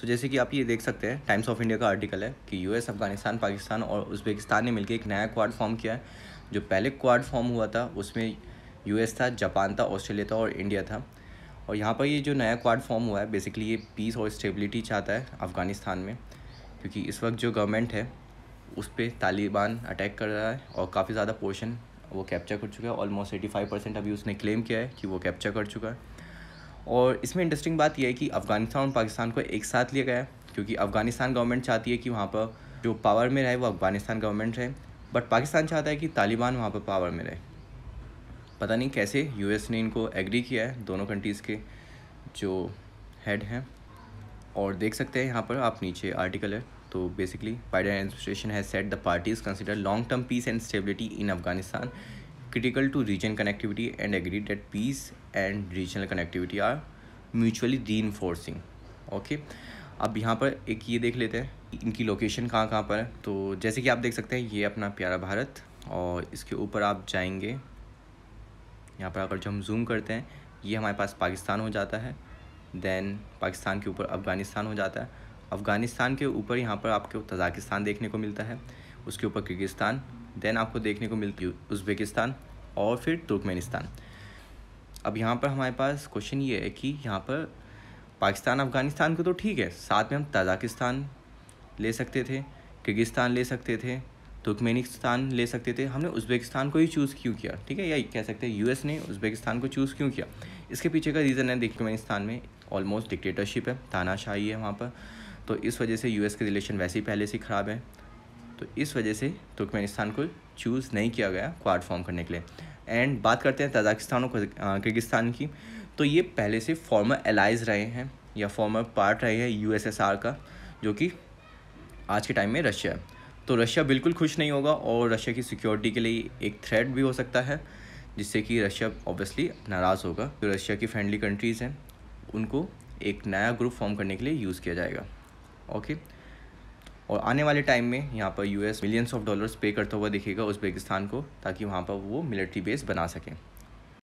सो जैसे कि आप ये देख सकते हैं टाइम्स ऑफ इंडिया का आर्टिकल है कि यूएस अफगानिस्तान पाकिस्तान और उज्बेकिस्तान ने मिलकर एक नया क्वाड फॉर्म किया है जो पहले क्वाड फॉर्म हुआ था उसमें यूएस था जापान था ऑस्ट्रेलिया था और इंडिया था और यहाँ पर ये जो नया क्वाड फॉर्म हुआ है बेसिकली ये पीस और स्टेबिलिटी चाहता है अफ़गानिस्तान में क्योंकि इस वक्त जो गवर्नमेंट है उस पर तालिबान अटैक कर रहा है और काफ़ी ज़्यादा पोर्शन वो कैप्चर कर चुका है ऑलमोस्ट एटी फाइव परसेंट अभी उसने क्लेम किया है कि वो कैप्चर कर चुका है और इसमें इंटरेस्टिंग बात यह है कि अफ़गानिस्तान और पाकिस्तान को एक साथ लिया गया है क्योंकि अफ़गानिस्तान गवर्नमेंट चाहती है कि वहाँ पर जो पावर में रहे वो अफ़गानिस्तान गवर्नमेंट रहे बट पाकिस्तान चाहता है कि तालिबान वहाँ पर पावर में रहे पता नहीं कैसे यू ने इनको एग्री किया है दोनों कंट्रीज़ के जो हेड हैं और देख सकते हैं यहाँ पर आप नीचे आर्टिकल है तो basically Biden administration has set the parties consider long term peace and stability in Afghanistan critical to region connectivity and agreed that peace and regional connectivity are mutually reinforcing okay okay? अब यहाँ पर एक ये देख लेते हैं इनकी लोकेशन कहाँ कहाँ पर है तो जैसे कि आप देख सकते हैं ये अपना प्यारा भारत और इसके ऊपर आप जाएंगे यहाँ पर अगर जो हम जूम करते हैं ये हमारे पास पाकिस्तान हो जाता है देन पाकिस्तान के ऊपर अफ़गानिस्तान हो जाता है अफ़गानिस्तान के ऊपर यहाँ पर आपको तजाकिस्तान देखने को मिलता है उसके ऊपर किर्गिस्तान देन आपको देखने को मिलती उज़्बेकिस्तान और फिर तुर्कमेनिस्तान अब यहाँ पर हमारे पास क्वेश्चन ये है कि यहाँ पर पाकिस्तान अफ़गानिस्तान को तो ठीक है साथ में हम ताजाकिस्तान ले सकते थे किर्गिस्तान ले सकते थे तुर्कमेनिस्तान ले सकते थे हमने उज़्बेकिस्तान को ही चूज़ क्यों किया ठीक है या कह सकते हैं यूएस ने उज़्बेकिस्तान को चूज़ क्यों किया इसके पीछे का रीज़न है तुर्कमेनिस्तान में ऑलमोस्ट डिक्टेटरशिप है तानाशाही है वहाँ पर तो इस वजह से यूएस के रिलेशन वैसे ही पहले से खराब है तो इस वजह से तुर्कमेनिस्तान को चूज़ नहीं किया गया क्वाड फॉर्म करने के लिए एंड बात करते हैं तजाकिस्तान और किर्गिस्तान की तो ये पहले से फॉर्मर एलाइज रहे हैं या फॉर्मर पार्ट रहे हैं यू का जो कि आज के टाइम में रशिया है तो रशिया बिल्कुल खुश नहीं होगा और रशिया की सिक्योरिटी के लिए एक थ्रेट भी हो सकता है जिससे कि रशिया ऑब्वियसली नाराज़ होगा जो रशिया की फ्रेंडली कंट्रीज़ हैं उनको एक नया ग्रुप फॉर्म करने के लिए यूज़ किया जाएगा ओके okay? और आने वाले टाइम में यहाँ पर यूएस मिलियंस ऑफ डॉलर्स पे करता हुआ दिखेगा उज्बेकिस्तान को ताकि वहाँ पर वो मिलिट्री बेस बना सकें